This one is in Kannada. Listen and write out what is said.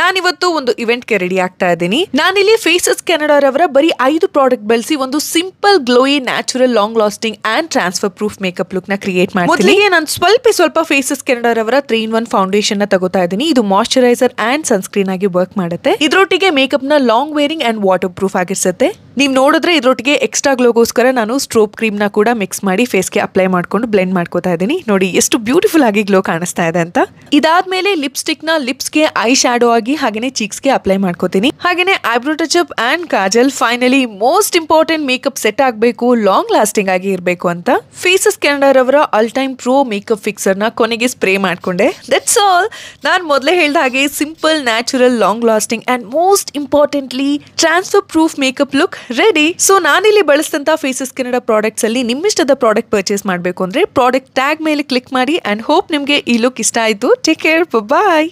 ನಾನಿವತ್ತು ಒಂದು ಗೆ ರೆಡಿ ಆಗ್ತಾ ಇದ್ದೀನಿ ನಾನಿಲ್ಲಿ ಫೇಸಸ್ ಕೆನಡಾರವರ ಬರೀ ಐದು ಪ್ರಾಡಕ್ಟ್ ಬಳಸಿ ಒಂದು simple glowy natural long lasting and transfer proof makeup look ನ ಕ್ರಿಯೇಟ್ ಮಾಡ್ತೀನಿ ನಾನು ಸ್ವಲ್ಪ ಸ್ವಲ್ಪ ಫೇಸಸ್ ಕೆನಡಾರವರ ತ್ರೀ ಇನ್ ಒನ್ ಫೌಂಡೇಶನ್ ನ ತಗೋತಾ ಇದ್ದೀನಿ ಇದು ಮಾಯಶ್ಚರೈಸರ್ ಆ್ಯಂಡ್ ಸನ್ಸ್ಕ್ರೀನ್ ಆಗಿ ವರ್ಕ್ ಮಾಡುತ್ತೆ ಇದ್ರೊಟ್ಟಿಗೆ ಮೇಕಪ್ ನ long wearing and water proof ಆಗಿರ್ಸುತ್ತೆ ನೀವು ನೋಡಿದ್ರೆ ಇದರೊಟ್ಟಿಗೆ ಎಕ್ಸ್ಟ್ರಾ ಗ್ಲೋಗೋಸ್ಕರ ನಾನು ಸ್ಟ್ರೋಪ್ ಕ್ರೀಮ್ನ ಕೂಡ ಮಿಕ್ಸ್ ಮಾಡಿ ಫೇಸ್ಗೆ ಅಪ್ಲೈ ಮಾಡಿಕೊಂಡು ಬ್ಲೆಂಡ್ ಮಾಡ್ಕೋತಾ ಇದ್ದೀನಿ ನೋಡಿ ಎಷ್ಟು ಬ್ಯೂಟಿಫುಲ್ ಆಗಿ ಗ್ಲೋ ಕಾಣಿಸ್ತಾ ಇದೆ ಅಂತ ಇದಾದ್ಮೇಲೆ ಲಿಪ್ಸ್ಟಿಕ್ನ ಲಿಪ್ಸ್ಗೆ ಐ ಶ್ಯಾಡೋ ಆಗಿ ಹಾಗೆ ಚೀಕ್ಸ್ಗೆ ಅಪ್ಲೈ ಮಾಡ್ಕೋತೀನಿ ಹಾಗೆಯೇ eyebrow touchup and kajal finally most important makeup set ಆಗಬೇಕು ಲಾಂಗ್ ಲಾಸ್ಟಿಂಗ್ ಆಗಿ ಇರಬೇಕು ಅಂತ ಫೇಸಸ್ ಅವರ ಆಲ್ ಟೈಮ್ ಪ್ರೋ ಮೇಕಪ್ ಫಿಕ್ಸರ್ನ ಕೊನೆಗೆ ಸ್ಪ್ರೇ ಮಾಡಿಕೊಂಡೆ ದಟ್ಸ್ ಆಲ್ ನಾನು ಮೊದಲೇ ಹೇಳಿದ ಹಾಗೆ simple natural long lasting and most importantly transfer proof makeup look ready so ನಾನಿಲ್ಲಿ ಬಳಸಿದಂಥ ಫೇಸಸ್ ಕೆನಡಾ ಪ್ರಾಡಕ್ಟ್ಸ್ ಅಲ್ಲಿ ನಿಮ್ಮಿಷ್ಟದ ಪ್ರಾಡಕ್ಟ್ ಪರ್ಚೇಸ್ ಮಾಡಬೇಕು ಅಂದ್ರೆ ಪ್ರಾಡಕ್ಟ್ ಟ್ಯಾಗ್ ಮೇಲೆ ಕ್ಲಿಕ್ ಮಾಡಿ ಅಂಡ್ ಹೋಪ್ ನಿಮಗೆ ಈ ಲುಕ್ ಇಷ್ಟ ಆಯಿತು ಟೇಕ್ ಕೇರ್ ಬಾಯ್